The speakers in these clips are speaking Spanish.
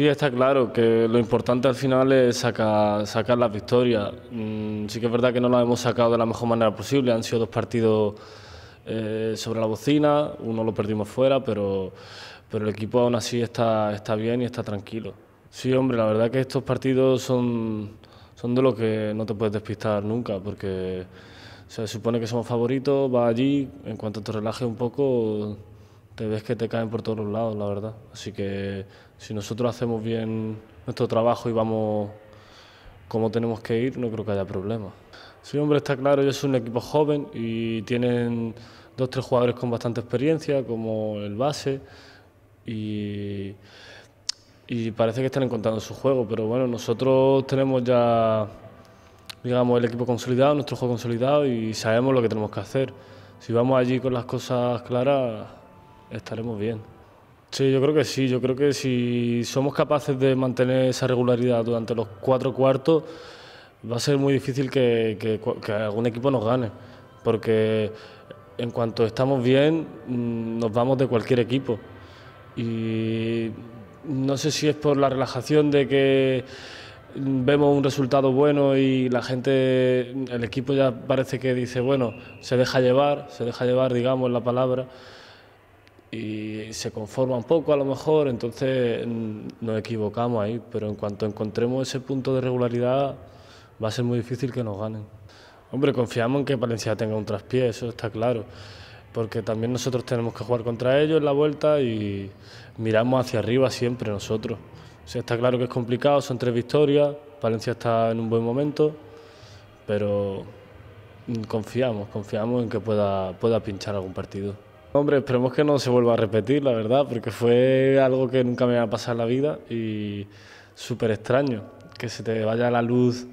Sí, está claro que lo importante al final es sacar, las victorias. Mm, sí que es verdad que no las hemos sacado de la mejor manera posible. Han sido dos partidos eh, sobre la bocina, uno lo perdimos fuera, pero, pero el equipo aún así está, está bien y está tranquilo. Sí, hombre, la verdad que estos partidos son, son de los que no te puedes despistar nunca, porque se supone que somos favoritos, va allí, en cuanto te relajes un poco te ves que te caen por todos los lados, la verdad. Así que si nosotros hacemos bien nuestro trabajo y vamos como tenemos que ir, no creo que haya problema. Sí, hombre, está claro, ellos son un equipo joven y tienen dos tres jugadores con bastante experiencia, como el base, y, y parece que están encontrando su juego, pero bueno, nosotros tenemos ya, digamos, el equipo consolidado, nuestro juego consolidado y sabemos lo que tenemos que hacer. Si vamos allí con las cosas claras, estaremos bien. Sí, yo creo que sí. Yo creo que si somos capaces de mantener esa regularidad durante los cuatro cuartos, va a ser muy difícil que, algún equipo nos gane. Porque en cuanto estamos bien, mm, nos vamos de cualquier equipo. Y no sé si es por la relajación de que vemos un resultado bueno y la gente, el equipo ya parece que dice, bueno, se deja llevar, se deja llevar, digamos, la palabra y se conforma un poco a lo mejor, entonces mm, nos equivocamos ahí, pero en cuanto encontremos ese punto de regularidad va a ser muy difícil que nos ganen. Hombre, confiamos en que Palencia tenga un traspié, eso está claro, porque también nosotros tenemos que jugar contra ellos en la vuelta y miramos hacia arriba siempre nosotros. O está claro que es complicado, son tres victorias, Valencia está en un buen momento, pero mm, confiamos, confiamos en que pueda, pueda pinchar algún partido. Hombre, esperemos que no se vuelva a repetir, la verdad, porque fue algo que nunca me va a pasar en la vida y súper extraño, que se te vaya la luz,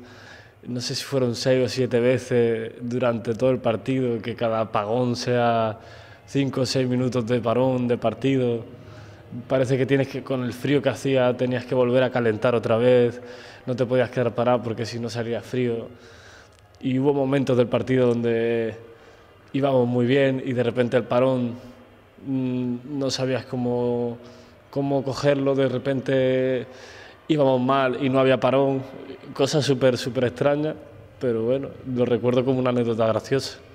no sé si fueron seis o siete veces durante todo el partido, que cada apagón sea cinco o seis minutos de parón, de partido. Parece que tienes que, con el frío que hacía, tenías que volver a calentar otra vez, no te podías quedar parado porque si no salía frío. Y hubo momentos del partido donde íbamos muy bien y de repente el parón mm, no sabías cómo, cómo cogerlo, de repente íbamos mal y no había parón, cosas súper, súper extrañas, pero bueno, lo recuerdo como una anécdota graciosa.